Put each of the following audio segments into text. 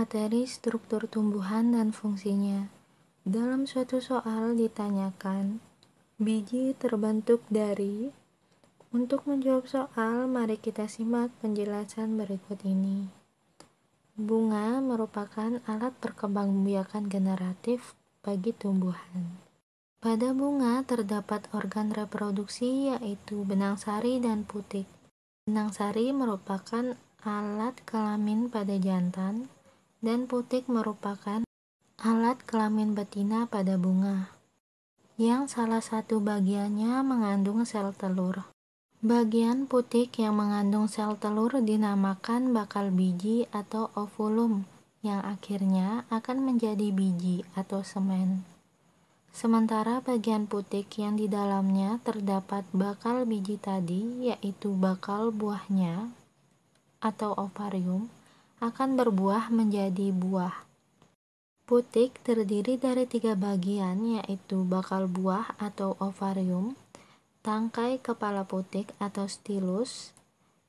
materi struktur tumbuhan dan fungsinya. Dalam suatu soal ditanyakan, biji terbentuk dari untuk menjawab soal, mari kita simak penjelasan berikut ini. Bunga merupakan alat perkembangbiakan generatif bagi tumbuhan. Pada bunga terdapat organ reproduksi yaitu benang sari dan putik. Benang sari merupakan alat kelamin pada jantan dan putik merupakan alat kelamin betina pada bunga, yang salah satu bagiannya mengandung sel telur. Bagian putik yang mengandung sel telur dinamakan bakal biji atau ovulum, yang akhirnya akan menjadi biji atau semen. Sementara bagian putik yang di dalamnya terdapat bakal biji tadi, yaitu bakal buahnya atau ovarium, akan berbuah menjadi buah. Putik terdiri dari tiga bagian yaitu bakal buah atau ovarium, tangkai kepala putik atau stilus,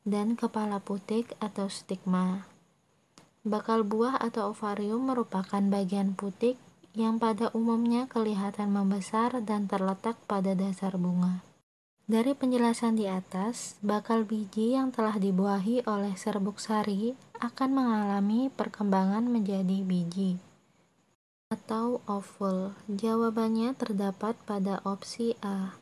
dan kepala putik atau stigma. Bakal buah atau ovarium merupakan bagian putik yang pada umumnya kelihatan membesar dan terletak pada dasar bunga. Dari penjelasan di atas, bakal biji yang telah dibuahi oleh serbuk sari akan mengalami perkembangan menjadi biji atau ovul. Jawabannya terdapat pada opsi A.